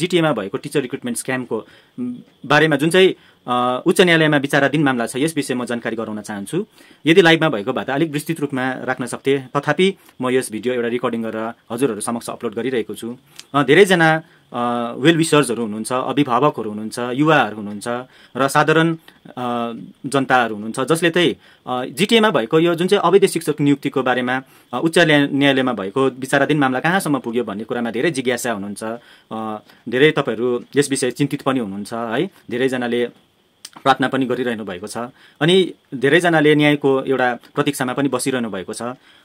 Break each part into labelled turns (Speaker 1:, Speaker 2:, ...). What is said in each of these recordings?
Speaker 1: जिटिएमा भएको teacher recruitment स्क्यामको बारेमा जुन चाहिँ उच्च न्यायालयमा विचाराधीन मामला छ यस विषय म जानकारी गराउन चाहन्छु यदि लाइभमा भएको भए त अलिक विस्तृत रूपमा राख्न सक्थेँ तथापि म यस भिडियो एउटा रेकर्डिङ गरेर हजुरहरू समक्ष अपलोड गरिरहेको छु धेरैजना वेल विसर्सहरू हुनुहुन्छ अभिभावकहरू हुनुहुन्छ युवाहरू हुनुहुन्छ र साधारण जनताहरू हुनुहुन्छ जसले चाहिँ जिटिएमा भएको यो जुन चाहिँ अवैध शिक्षक नियुक्तिको बारेमा उच्च न्यायालयमा भएको विचाराधीन मामला कहाँसम्म पुग्यो भन्ने कुरामा धेरै जिज्ञासा हुनुहुन्छ धेरै तपाईँहरू यस विषय चिन्तित पनि हुनुहुन्छ है धेरैजनाले प्रार्थना पनि गरिरहनु भएको छ अनि धेरैजनाले न्यायको एउटा प्रतीक्षामा पनि बसिरहनु भएको छ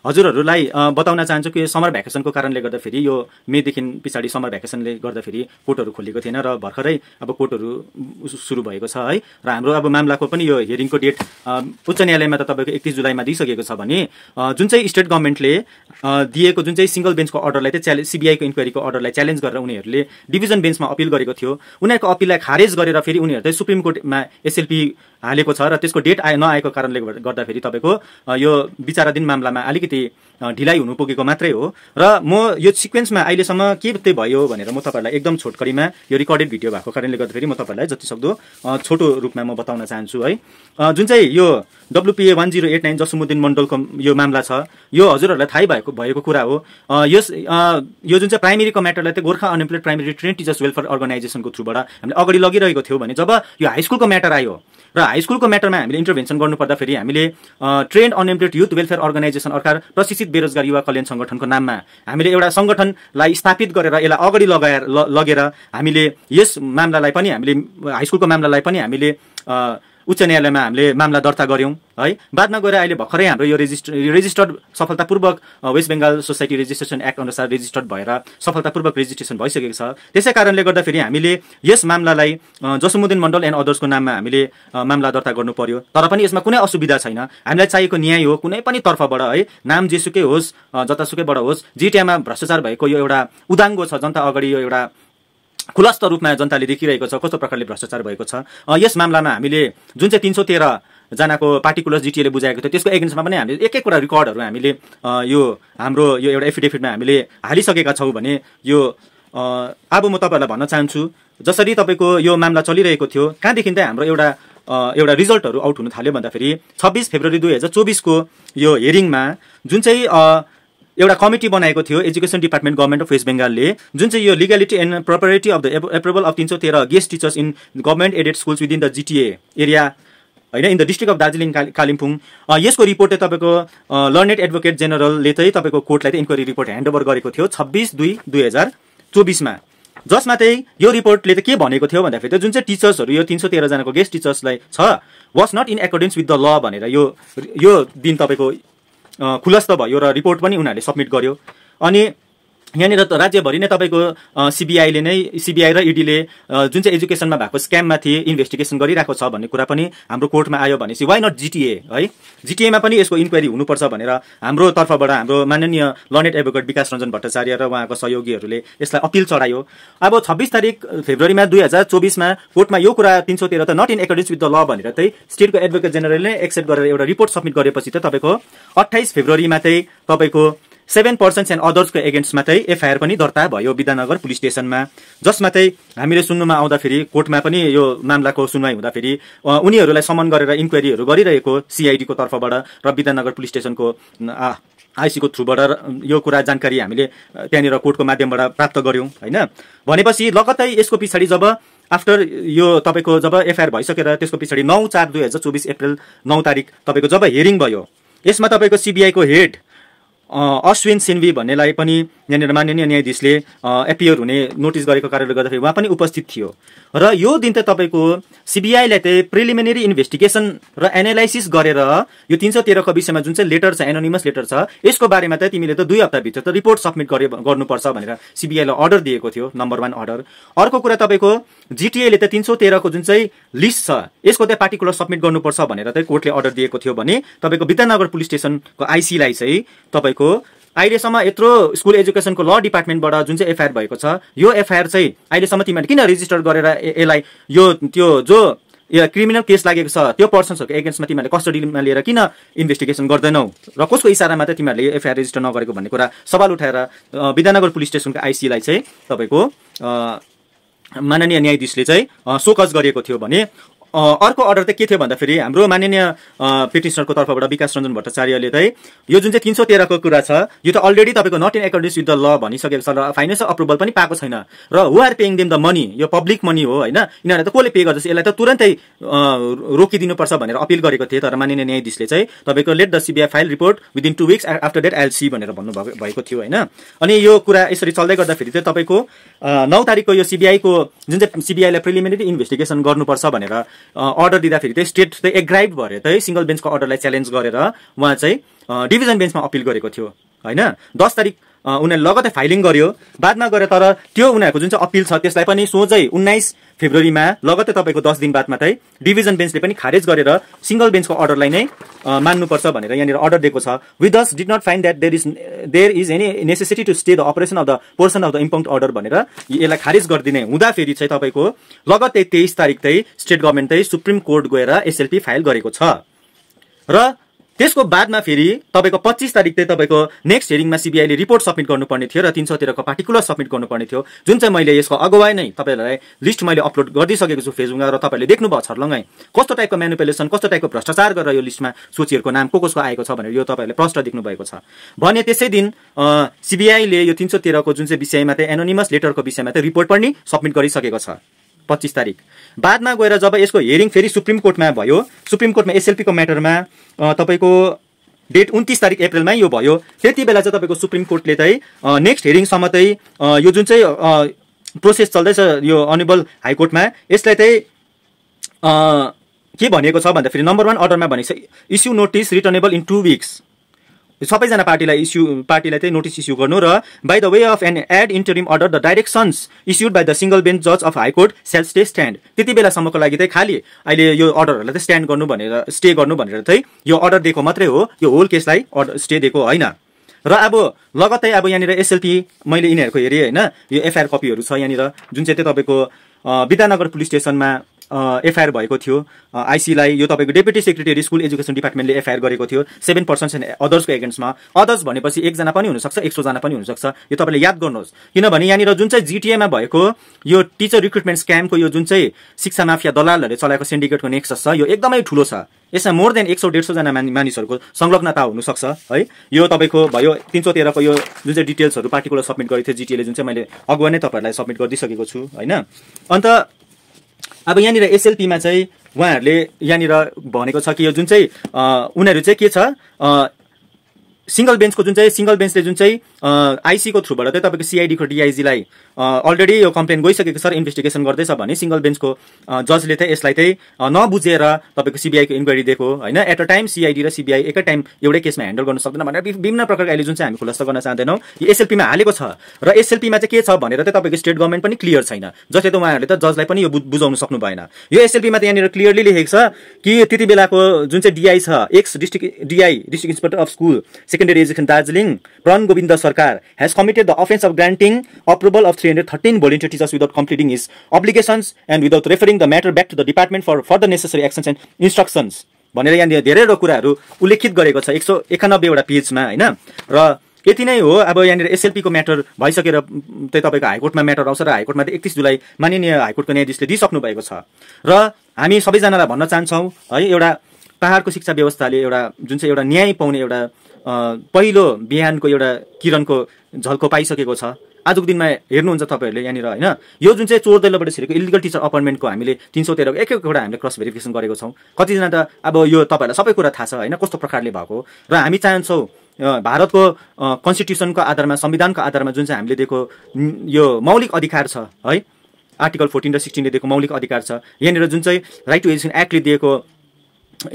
Speaker 1: हजुरहरूलाई बताउन चाहन्छु कि समर भ्याकेसनको कारणले गर्दाखेरि यो मेदेखि पछाडि समर भ्याकेसनले गर्दाखेरि कोर्टहरू खोलिएको थिएन र भर्खरै अब कोर्टहरू सुरु भएको छ है र हाम्रो अब मामलाको पनि यो हियरिङको डेट उच्च न्यायालयमा त तपाईँको एकतिस जुलाईमा दिइसकेको छ भने जुन चाहिँ स्टेट गभर्मेन्टले दिएको जुन चाहिँ सिङ्गल बेन्चको अर्डरलाई चाहिँ च्याले सिबिआईको इन्क्वायरीको अर्डरलाई च्यालेन्ज गरेर उनीहरूले डिभिजन बेन्चमा अपिल गरेको थियो उनीहरूको अपिललाई खारेज गरेर फेरि उनीहरू चाहिँ सुप्रिम कोर्टमा एसएलपी हालेको छ र त्यसको डेट आए नआएको कारणले गर्दाखेरि तपाईँको यो विचाराधीन मामलामा अलिकति ढिलाइ हुनु पुगेको मात्रै हो र म यो सिक्वेन्समा अहिलेसम्म के त्यो भयो भनेर म तपाईँहरूलाई एकदम छोटकरीमा यो रेकर्डेड भिडियो भएको कारणले गर्दाखेरि म तपाईँहरूलाई जतिसक्दो छोटो रूपमा म बताउन चाहन्छु है जुन चाहिँ यो WPA one zero eight nine Jasmuddin मण्डलको यो मामला छ यो हजुरहरूलाई थाहै भएको भएको कुरा हो यस यो जुन चाहिँ प्राइमेरीको म्याटरलाई चाहिँ Gorkha unemployed primary train teachers welfare अर्गनाइजेसनको थ्रुबाट हामीले अगाडि लगिरहेको थियो भने जब यो हाई स्कुलको म्याटर र हाई स्कुलको म्याटरमा हामीले इन्टरभेन्सन गर्नुपर्दा फेरि हामीले trained unemployed youth welfare organisation अर्का प्रशिक्षित बेरोजगार युवा कल्याण सङ्गठनको नाममा हामीले एउटा सङ्गठनलाई स्थापित गरेर यसलाई अगाडि लगाएर लगेर हामीले यस मामलालाई पनि हामीले हाई स्कुलको मामलालाई पनि हामीले उच्च न्यायालयमा हामीले मामला दर्ता गऱ्यौँ है बादमा गएर अहिले भर्खरै हाम्रो यो रेजिस्ट रेजिस्टर्ड सफलतापूर्वक West Bengal society registration act अनुसार रेजिस्टर्ड भएर सफलतापूर्वक रेजिस्ट्रेसन भइसकेको छ त्यसै कारणले गर्दाखेरि हामीले यस मामलालाई जसमुद्दिन मण्डल एन्ड अदर्सको नाममा हामीले मामला दर्ता गर्नु पर्यो तर पनि यसमा कुनै असुविधा छैन हामीलाई चाहिएको न्याय हो कुनै पनि तर्फबाट है नाम जेसुकै होस् जतासुकैबाट होस् जिटिएमा भ्रष्टाचार भएको यो एउटा उदाङ्गो छ जनता अगाडि यो एउटा खुलस्त रूपमा जनताले देखिरहेको छ कस्तो प्रकारले भ्रष्टाचार भएको छ यस मामलामा हामीले जुन चाहिँ तिन सौ तेह्रजनाको पार्टिकुलर जिटिएले बुझाएको थियो त्यसको एगेन्स्टमा पनि हामीले एक एकवटा रेकर्डहरू हामीले यो हाम्रो यो एउटा एफिडेभिटमा हामीले हालिसकेका छौँ भने यो अब म तपाईँहरूलाई भन्न चाहन्छु जसरी तपाईँको यो मामला चलिरहेको थियो कहाँदेखि त हाम्रो एउटा एउटा रिजल्टहरू आउट हुन थाल्यो भन्दाखेरि छब्बिस फेब्रुअरी दुई हजार चौबिसको यो हियरिङमा जुन चाहिँ एउटा कमिटी बनाएको थियो education department government of West बेङ्गालले जुन चाहिँ यो legality and propriety of the approval of तिन सौ तेह्र guest teachers in government aided schools within the GTA area होइन in the district of Darjeeling Kalimpong यसको रिपोर्ट चाहिँ तपाईँको लर्नेड एडभोकेट जेनरलले चाहिँ तपाईँको कोर्टलाई चाहिँ इन्क्वायरी रिपोर्ट ह्यान्डओभर गरेको थियो छब्बिस दुई दुई हजार चौबिसमा जसमा चाहिँ यो रिपोर्टले त के भनेको थियो भन्दाखेरि त जुन चाहिँ टिचर्सहरू यो तिन सौ तेह्रजनाको गेस्ट टिचर्सलाई छ was not in accordance with the law भनेर यो यो दिन तपाईँको खुलस्त भयो र रिपोर्ट पनि उनीहरूले सब्मिट गर्यो अनि यहाँनिर त राज्यभरि नै तपाईँको सिबिआईले नै सिबिआई र इडीले e जुन चाहिँ एजुकेसनमा भएको स्क्याममा थिए इन्भेस्टिगेसन गरिरहेको छ भन्ने कुरा पनि हाम्रो कोर्टमा आयो भनेपछि वाइ नट जिटिए है जिटिएमा पनि यसको इन्क्वायरी हुनुपर्छ भनेर हाम्रो तर्फबाट हाम्रो माननीय लर्नेट एडभोकेट विकास रञ्जन भट्टाचार्य र उहाँको सहयोगीहरूले यसलाई अपिल चढायो अब छब्बिस तारिक फेब्रुअरीमा दुई हजार चौबिसमा कोर्टमा यो कुरा तिन सौ तेह्र त not in accordance with the law भनेर चाहिँ स्टेटको एडभोकेट जेनरलले एक्सेप्ट गरेर एउटा रिपोर्ट सब्मिट गरेपछि त तपाईँको अट्ठाइस फेब्रुअरीमा चाहिँ तपाईँको सेभेन पर्सन्स एन्ड अदर्सको एगेन्स्टमा चाहिँ एफआइआर पनि दर्ता भयो विद्यानगर पुलिस स्टेसनमा जसमा चाहिँ हामीले सुन्नुमा आउँदाखेरि कोर्टमा पनि यो मामलाको सुनवाई हुँदाखेरि उनीहरूलाई समन गरेर इन्क्वायरीहरू गरिरहेको सिआइडीको तर्फबाट र विद्यानगर पुलिस स्टेसनको आइसीको थ्रुबाट यो कुरा जानकारी हामीले त्यहाँनिर कोर्टको माध्यमबाट प्राप्त गऱ्यौँ होइन भनेपछि लगत्तै यसको पछाडि जब आफ्टर यो तपाईँको जब एफआइआर भइसकेर त्यसको पछाडि नौ चार दुई हजार चौबिस अप्रेल नौ तारिक तपाईँको जब हियरिङ भयो यसमा तपाईँको सिबिआईको हेड अश्विन सिन्वी भन्नेलाई पनि यहाँनिर माननीय न्यायाधीशले एपियर हुने नोटिस गरेको कारणले गर्दाखेरि उहाँ पनि उपस्थित थियो र यो दिन त तपाईँको सिबिआईलाई चाहिँ प्रिलिमिनेरी इन्भेस्टिगेसन र एनालाइसिस गरेर यो तिन सय तेह्रको विषयमा जुन चाहिँ लेटर छ एनोनिमस लेटर छ यसको बारेमा चाहिँ तिमीले त दुई हप्ताभित्र त रिपोर्ट सब्मिट गरे गर्नुपर्छ भनेर सिबिआईलाई अर्डर दिएको थियो नम्बर वान अर्डर अर्को कुरा तपाईँको जिटिएले त तिन सौ तेह्रको जुन चाहिँ लिस्ट छ यसको चाहिँ पार्टिकुलर सब्मिट गर्नुपर्छ भनेर चाहिँ कोर्टले अर्डर दिएको थियो भने तपाईँको विद्यानगर पुलिस स्टेसनको आइसीलाई चाहिँ तपाईँ भएको अहिलेसम्म यत्रो स्कुल एजुकेसनको ल डिपार्टमेन्टबाट जुन चाहिँ एफआइआर भएको छ यो एफआइआर चाहिँ अहिलेसम्म तिमीहरूले किन रेजिस्टर गरेर यसलाई यो त्यो जो क्रिमिनल केस लागेको छ त्यो पर्सन्सहरूको एगेन्स्टमा तिमीहरूले कस्टडीमा लिएर किन इन्भेस्टिगेसन गर्दैनौ र कसको इसारामा त तिमीहरूले एफआइआर रेजिस्टर नगरेको भन्ने कुरा सवाल उठाएर विद्यानगर पुलिस स्टेसनको आइसीलाई चाहिँ तपाईँको माननीय न्यायाधीशले चाहिँ सोकज गरेको थियो भने अर्को अर्डर चाहिँ के थियो भन्दाखेरि हाम्रो माननीय पिटिसनरको तर्फबाट विकास रञ्जन भट्टाचार्यले चाहिँ यो जुन चाहिँ तिन सौ तेह्रको कुरा छ यो त अलरेडी तपाईँको not in accordance with the law भनिसकेको छ र फाइनेन्सियल अप्रुभल पनि पाएको छैन र who are paying them the money यो पब्लिक मनी हो होइन यिनीहरूले त कसले पे गर्दैछ यसलाई त तुरन्तै रोकिदिनुपर्छ भनेर अपिल गरेको थिएँ तर माननीय न्यायाधीशले चाहिँ तपाईँको let the CBI file report within two weeks after date LC भनेर भन्नुभएको भएको थियो होइन अनि यो कुरा यसरी चल्दै गर्दाखेरि चाहिँ तपाईँको नौ तारिकको यो सिबिआईको जुन चाहिँ सिबिआईलाई प्रिलिमिनेरी इन्भेस्टिगेसन गर्नुपर्छ भनेर अर्डर दिँदाखेरि चाहिँ स्टेट चाहिँ एग्राइभ भएर चाहिँ सिङ्गल बेन्चको अर्डरलाई च्यालेन्ज गरेर उहाँ चाहिँ डिभिजन बेन्चमा अपिल गरेको थियो होइन दस तारिक उनीहरूले लगतै फाइलिङ गर्यो बादमा गएर तर त्यो उनीहरूको जुन चाहिँ अपिल छ त्यसलाई पनि सोझै उन्नाइस फेब्रुअरीमा लगतै तपाईँको दस दिन बादमा चाहिँ डिभिजन बेन्चले पनि खारेज गरेर सिङ्गल बेन्चको अर्डरलाई नै मान्नुपर्छ भनेर यहाँनिर अर्डर दिएको छ with this did not find that there is there is any necessity to stay the operation of the portion of the impound order भनेर यसलाई खारेज गरिदिने हुँदाखेरि चाहिँ तपाईँको लगतै तेइस तारिक चाहिँ स्टेट गभर्मेन्ट चाहिँ सुप्रिम कोर्ट गएर एसएलपी फाइल गरेको छ र त्यसको बादमा फेरि तपाईँको पच्चिस तारिक चाहिँ तपाईँको नेक्स्ट हियरिङमा सिबिआईले रिपोर्ट सब्मिट गर्नुपर्ने थियो र तिन तेह्रको पार्टिकुलर सब्मिट गर्नुपर्ने थियो जुन चाहिँ मैले यसको अगुवाई नै तपाईँहरूलाई लिस्ट मैले अपलोड गरिदिइसकेको छु फेसबुकमा र तपाईँहरूले देख्नुभयो छर्लङ्गै कस्तो टाइपको मेनुपुलेसन कस्तो टाइपको भ्रष्टाचार गरेर यो लिस्टमा सूचीहरूको नाम को कसको आएको छ भनेर यो तपाईँहरूले प्रश्न देख्नुभएको छ भने त्यसै दिन सिबिआईले यो तिन सौ तेह्रको जुन चाहिँ विषयमा चाहिँ एनोनिमस लेटरको विषयमा चाहिँ रिपोर्ट पनि सब्मिट गरिसकेको छ पच्चिस तारिक बादमा गएर जब यसको हियरिङ फेरि सुप्रिम कोर्टमा भयो सुप्रिम कोर्टमा एसएलपीको म्याटरमा तपाईँको डेट उन्तिस तारिक अप्रेलमै यो भयो त्यति बेला चाहिँ तपाईँको सुप्रिम कोर्टले चाहिँ नेक्स्ट हियरिङसम्म चाहिँ यो जुन चाहिँ प्रोसेस चल्दैछ यो अनेबल हाइकोर्टमा यसलाई चाहिँ के भनेको छ भन्दाखेरि नम्बर वान अर्डरमा भनेको छ issue notice returnable in two weeks सबैजना पार्टीलाई इस्यु पार्टीलाई चाहिँ नोटिस इस्यु गर्नु र by the way of an ad interim order the directions issued by the single bench जज of high court self stay stand त्यति बेलासम्मको लागि चाहिँ खालि अहिले यो अर्डरहरूलाई चाहिँ स्ट्यान्ड गर्नु भनेर स्टे गर्नु भनेर चाहिँ यो अर्डर दिएको मात्रै हो यो होल केसलाई अर्डर स्टे दिएको होइन र अब लगत्तै अब यहाँनिर एसएलपी मैले यिनीहरूको हेरेँ होइन यो एफआइआर कपीहरू छ यहाँनिर जुन चाहिँ चाहिँ तपाईँको विद्यानगर पुलिस स्टेसनमा एफआइआर भएको थियो आइसीलाई यो तपाईँको डेप्युटी सेक्रेटरी स्कुल एजुकेसन डिपार्टमेन्टले एफआइआर गरेको थियो सेभेन पर्सन्स एन्ड अदर्सको एगेन्स्टमा अदर्स भनेपछि एकजना पनि हुनसक्छ एक सौजना पनि हुनसक्छ यो तपाईँले याद गर्नुहोस् किनभने यहाँनिर जुन चाहिँ जिटिएमा भएको यो टिचर रिक्रुटमेन्ट स्क्यामको यो जुन चाहिँ शिक्षा माफिया दलालहरूले चलाएको सिन्डिकेटको नेक्सस छ यो एकदमै ठुलो छ यसमा मोर देन एक सौ डेढ सौजना मानि मानिसहरूको संलग्नता हुनसक्छ है यो तपाईँको भयो तिन सौ तेह्रको यो जुन चाहिँ डिटेल्सहरू पार्टिकुलर सब्मिट गरेको थियो जिटिएले जुन चाहिँ मैले अगुवा नै तपाईँहरूलाई सब्मिट गरिदिइसकेको छु होइन अन्त अब यहाँनिर एसएलपीमा चाहिँ उहाँहरूले यहाँनिर भनेको छ कि यो जुन चाहिँ उनीहरू चाहिँ के छ सिङ्गल बेन्चको जुन चाहिँ सिङ्गल बेन्चले जुन चाहिँ आइसीको थ्रुबाट चाहिँ तपाईँको सिआइडीको डिआइजीलाई अलरेडी यो कम्प्लेन गइसकेको छ इन्भेस्टिगेसन गर्दैछ भने सिङ्गल बेन्चको जजले चाहिँ यसलाई चाहिँ नबुझेर तपाईँको सिबिआईको इन्क्वायरी दिएको होइन एट अ टाइम सिआइडी र सिबिआई एकै टाइम एउटै केसमा ह्यान्डल गर्न सक्दैन भनेर विभिन्न प्रकारको अहिले जुन चाहिँ हामी खुलासा गर्न चाहँदैनौँ यो एसएलपीमा हालेको छ र एसएलपीमा चाहिँ के छ भनेर चाहिँ तपाईँको स्टेट गभर्मेन्ट पनि क्लियर छैन जसले त उहाँहरूले त जजलाई पनि यो बुझाउनु सक्नु भएन यो एसएलपीमा त यहाँनिर क्लियरली लेखेको छ कि त्यति बेलाको जुन चाहिँ डिआई छ ex district DI district inspector of school secondary education Darjeeling Pran Govind Sarkar has committed the offence of granting approval of three hundred thirteen volunteer teachers without completing is applications and without referring the matter back to the department for further necessary actions and instructions भनेर यहाँनिर धेरैवटा कुराहरू उल्लेखित गरेको छ एक सौ एकानब्बेवटा पेजमा होइन र यति नै हो अब यहाँनिर एसएलपीको म्याटर भइसकेर त्यही तपाईँको हाइकोर्टमा म्याटर आउँछ र हाइकोर्टमा त एकतिस जुलाई माननीय हाइकोर्टको न्यायाधीशले दिइसक्नु भएको छ र हामी सबैजनालाई भन्न चाहन्छौँ है एउटा पाहाडको शिक्षा व्यवस्थाले एउटा जुन चाहिँ एउटा न्याय पाउने एउटा पहिलो बिहानको एउटा किरणको झल्को पाइसकेको छ आजको दिनमा हेर्नुहुन्छ तपाईँहरूले यहाँनिर होइन यो जुन चाहिँ चोर दैलोबाट छिरेको इलिगल टिचर अपोइन्टमेन्टको हामीले तिन सौ तेह्रको एक एकवटा हामीले क्रस भेरिफिकेसन गरेको छौँ कतिजना त अब यो तपाईँहरूलाई सबै कुरा थाहा छ होइन कस्तो प्रकारले भएको र हामी चाहन्छौँ भारतको कन्स्टिट्युसनको आधारमा संविधानको आधारमा जुन चाहिँ हामीले दिएको यो मौलिक अधिकार छ है आर्टिकल फोर्टिन र सिक्सटिनले दिएको मौलिक अधिकार छ यहाँनिर जुन चाहिँ राइट टु एजुकेसन एक्टले दिएको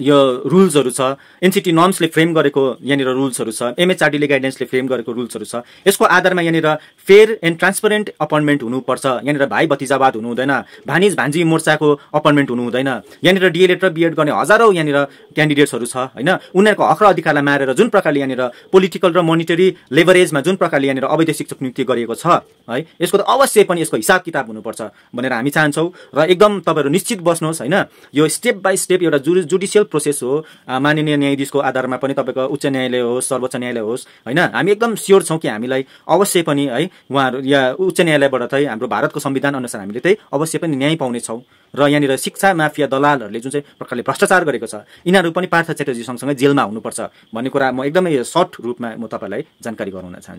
Speaker 1: यो रुल्सहरू छ एनसिटी नर्म्सले फ्रेम गरेको यहाँनिर रुल्सहरू छ एमएचआरडीले गाइडेन्सले फ्रेम गरेको रुल्सहरू छ यसको आधारमा यहाँनिर फेयर एन्ड ट्रान्सपेरेन्ट अपोइन्टमेन्ट हुनुपर्छ यहाँनिर भाइ भतिजावाद हुनु हुँदैन भानिज भान्जी मोर्चाको अपोइन्टमेन्ट हुनु हुँदैन यहाँनिर डिएलएड र बिएड गर्ने हजारौँ यहाँनिर क्यान्डिडेट्सहरू छ होइन उनीहरूको हक र अधिकारलाई मारेर जुन प्रकारले यहाँनिर पोलिटिकल र मोनिटरी लेभरेजमा जुन प्रकारले यहाँनिर अवैध शिक्षक नियुक्ति गरिएको छ है यसको त अवश्य पनि यसको हिसाब किताब हुनुपर्छ भनेर हामी चाहन्छौँ र एकदम तपाईँहरू निश्चित बस्नुहोस् होइन यो स्टेप बाई स्टेप एउटा जुडिस जुडिसियल प्रोसेस हो माननीय न्यायाधीशको आधारमा पनि तपाईँको उच्च न्यायालय होस् सर्वोच्च न्यायालय होस् होइन हामी एकदम स्योर छौँ कि हामीलाई अवश्य पनि है उहाँहरू या उच्च न्यायालयबाट चाहिँ हाम्रो भारतको संविधान अनुसार हामीले त्यही अवश्य पनि न्याय पाउनेछौँ र यहाँनिर शिक्षा माफिया दलालहरूले जुन चाहिँ प्रकारले भ्रष्टाचार गरेको छ यिनीहरू पनि पार्थ च्याटर्जी सँगसँगै जेलमा हुनुपर्छ भन्ने कुरा म एकदमै सर्ट रूपमा म तपाईँलाई जानकारी गराउन चाहन्छु